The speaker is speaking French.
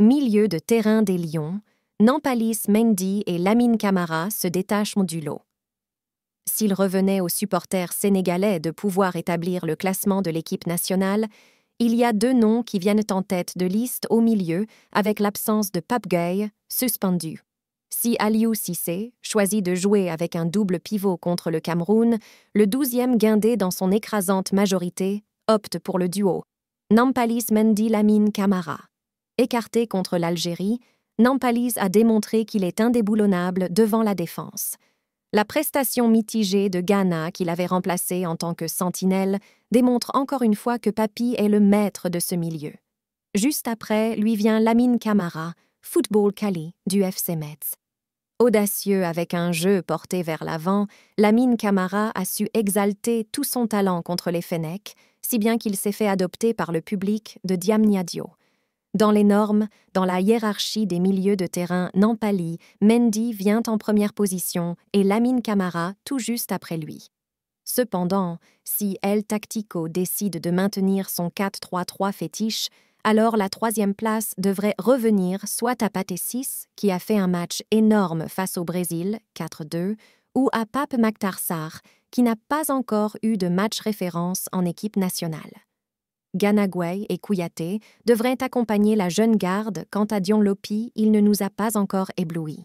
milieu de terrain des Lions, Nampalis Mendy et Lamine Camara se détachent du lot. S'il revenait aux supporters sénégalais de pouvoir établir le classement de l'équipe nationale, il y a deux noms qui viennent en tête de liste au milieu avec l'absence de Pape Gueye, suspendu. Si Aliou Sissé choisit de jouer avec un double pivot contre le Cameroun, le douzième guindé dans son écrasante majorité opte pour le duo Nampalis Mendy Lamine Camara écarté contre l'Algérie, Nampalise a démontré qu'il est indéboulonnable devant la défense. La prestation mitigée de Ghana, qu'il avait remplacé en tant que sentinelle, démontre encore une fois que Papi est le maître de ce milieu. Juste après, lui vient Lamine Camara, Football Cali, du FC Metz. Audacieux avec un jeu porté vers l'avant, Lamine Camara a su exalter tout son talent contre les Fennecs, si bien qu'il s'est fait adopter par le public de Diamniadio. Dans les normes, dans la hiérarchie des milieux de terrain Nampali, Mendy vient en première position et Lamine Camara tout juste après lui. Cependant, si El Tactico décide de maintenir son 4-3-3 fétiche, alors la troisième place devrait revenir soit à Patesis, qui a fait un match énorme face au Brésil, 4-2, ou à Pape Maktarsar, qui n'a pas encore eu de match référence en équipe nationale. Ganagway et Kouyaté devraient accompagner la jeune garde, quant à Dion Lopi, il ne nous a pas encore éblouis.